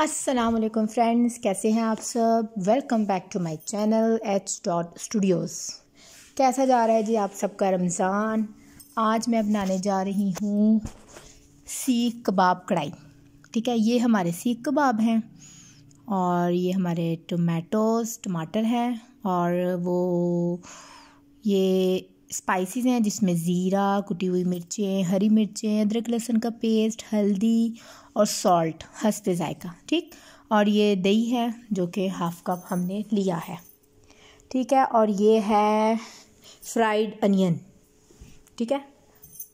अस्सलाम वालेकुम फ्रेंड्स कैसे हैं आप सब welcome back to my channel H dot studios कैसा जा रहा है जी आप सबका रमज़ान आज मैं बनाने जा रही हूँ सीख कबाब कढ़ाई ठीक है ये हमारे सीख कबाब हैं और ये हमारे टमाटोज टमाटर हैं और वो ये स्पाइसेस हैं जिसमें ज़ीरा कुटी हुई मिर्चें हरी मिर्चें अदरक लहसुन का पेस्ट हल्दी और सॉल्ट हंसते जायका ठीक और ये दही है जो कि हाफ़ कप हमने लिया है ठीक है और ये है फ्राइड अनियन ठीक है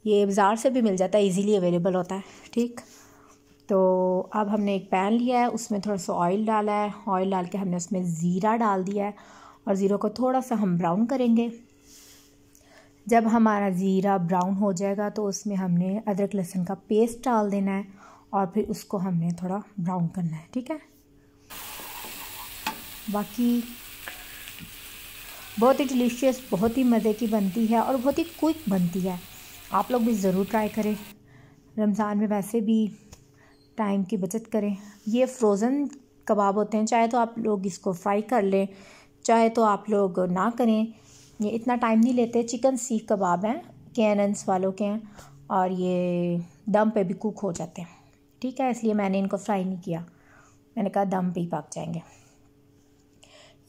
ये बाज़ार से भी मिल जाता है इजीली अवेलेबल होता है ठीक तो अब हमने एक पैन लिया है उसमें थोड़ा सा ऑयल डाला है ऑयल डाल के हमने उसमें ज़ीरा डाल दिया है और ज़ीरा को थोड़ा सा हम ब्राउन करेंगे जब हमारा ज़ीरा ब्राउन हो जाएगा तो उसमें हमने अदरक लहसुन का पेस्ट डाल देना है और फिर उसको हमने थोड़ा ब्राउन करना है ठीक है बाकी बहुत ही डिलीशियस बहुत ही मज़े की बनती है और बहुत ही क्विक बनती है आप लोग भी ज़रूर ट्राई करें रमज़ान में वैसे भी टाइम की बचत करें ये फ्रोज़न कबाब होते हैं चाहे तो आप लोग इसको फ्राई कर लें चाहे तो आप लोग ना करें ये इतना टाइम नहीं लेते चिकन सीख कबाब हैं के एन वालों के हैं और ये दम पे भी कुक हो जाते हैं ठीक है इसलिए मैंने इनको फ्राई नहीं किया मैंने कहा दम पे ही पक जाएंगे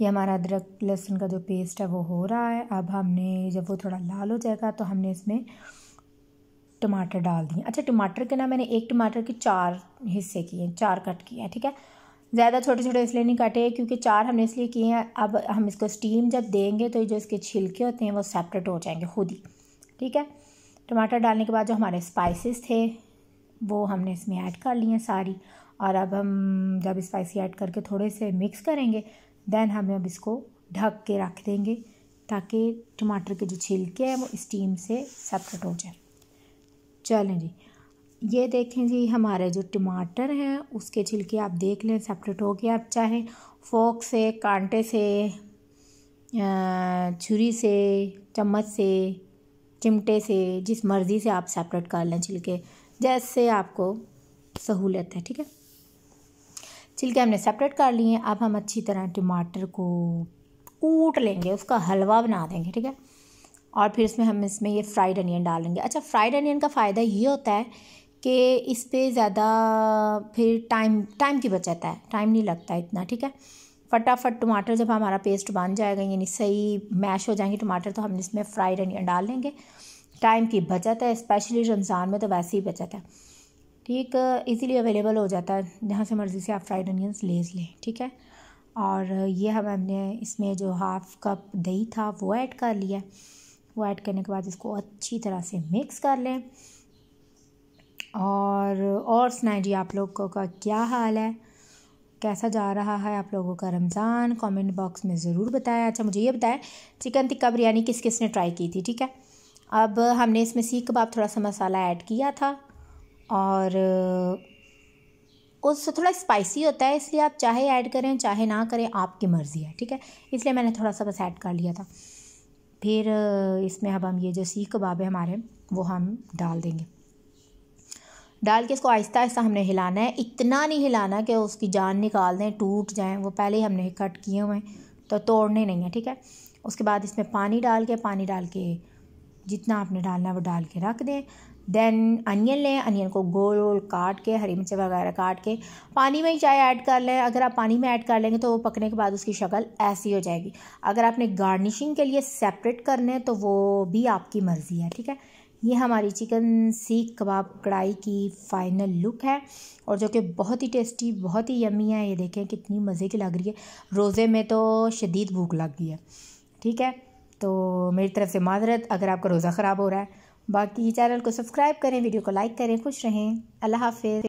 ये हमारा अदरक लहसुन का जो पेस्ट है वो हो रहा है अब हमने जब वो थोड़ा लाल हो जाएगा तो हमने इसमें टमाटर डाल दिए अच्छा टमाटर के ना मैंने एक टमाटर के चार हिस्से किए चार कट किए हैं ठीक है ज़्यादा छोटे छोटे इसलिए नहीं काटे क्योंकि चार हमने इसलिए किए हैं अब हम इसको स्टीम जब देंगे तो जो इसके छिलके होते हैं वो सेपरेट हो जाएंगे खुद ही ठीक है टमाटर डालने के बाद जो हमारे स्पाइसेस थे वो हमने इसमें ऐड कर लिए सारी और अब हम जब स्पाइसी ऐड करके थोड़े से मिक्स करेंगे दैन हम अब इसको ढक के रख देंगे ताकि टमाटर के जो छिलके हैं वो स्टीम से सेपरेट हो जाए चलें जी ये देखें जी हमारे जो टमाटर हैं उसके छिलके आप देख लें सेपरेट हो गया आप चाहे फोक से कांटे से छुरी से चम्मच से चिमटे से जिस मर्ज़ी से आप सेपरेट कर लें छिलके जैसे आपको सहूलत है ठीक है छिलके हमने सेपरेट कर लिए हैं अब हम अच्छी तरह टमाटर को कूट लेंगे उसका हलवा बना देंगे ठीक है और फिर इसमें हम इसमें ये फ्राइड अनियन डालेंगे अच्छा फ्राइड अनियन का फ़ायदा ये होता है कि इस पर ज़्यादा फिर टाइम टाइम की बचत है टाइम नहीं लगता इतना ठीक है फटाफट टमाटर जब हमारा पेस्ट बन जाएगा यानी सही मैश हो जाएंगे टमाटर तो हम इसमें फ्राइड अनियन डाल लेंगे टाइम की बचत है स्पेशली रमज़ान में तो वैसे ही बचत है ठीक इजीली अवेलेबल हो जाता है जहाँ से मर्ज़ी से आप फ्राइड अनियंस ले लें ठीक है और ये हम हमने इसमें जो हाफ़ कप दही था वो ऐड कर लिया वो ऐड करने के बाद इसको अच्छी तरह से मिक्स कर लें और और सुनाए जी आप लोगों का क्या हाल है कैसा जा रहा है आप लोगों का रमज़ान कमेंट बॉक्स में ज़रूर बताएं अच्छा मुझे ये बताएं चिकन टिक्का बिरयानी किस किस ने ट्राई की थी ठीक है अब हमने इसमें सीख कबाब थोड़ा सा मसाला ऐड किया था और उससे थोड़ा स्पाइसी होता है इसलिए आप चाहे ऐड करें चाहे ना करें आपकी मर्ज़ी है ठीक है इसलिए मैंने थोड़ा सा बस ऐड कर लिया था फिर इसमें अब हम ये जो सीख कबाब है हमारे वो हम डाल देंगे डाल के इसको आहिस्ता आहिस्ता हमने हिलाना है इतना नहीं हिलाना कि उसकी जान निकाल दें टूट जाएँ वो पहले ही हमने कट किए हुए हैं तो तोड़ने नहीं है ठीक है उसके बाद इसमें पानी डाल के पानी डाल के जितना आपने डालना है वो डाल के रख दें देन अनियन लें अनियन को गोल गोल काट के हरी मिर्च वगैरह काट के पानी में ही चाय ऐड कर लें अगर आप पानी में ऐड कर लेंगे तो वो पकने के बाद उसकी शक्ल ऐसी हो जाएगी अगर आपने गार्निशिंग के लिए सेपरेट करने हैं तो वो भी आपकी मर्ज़ी है ठीक है ये हमारी चिकन सीख कबाब कढ़ाई की फ़ाइनल लुक है और जो कि बहुत ही टेस्टी बहुत ही यमी है ये देखें कितनी मज़े की लग रही है रोज़े में तो शदीद भूख लग गई है ठीक है तो मेरी तरफ से माजरत अगर आपका रोज़ा ख़राब हो रहा है बाकी चैनल को सब्सक्राइब करें वीडियो को लाइक करें खुश रहें अल्लाह हाफिज़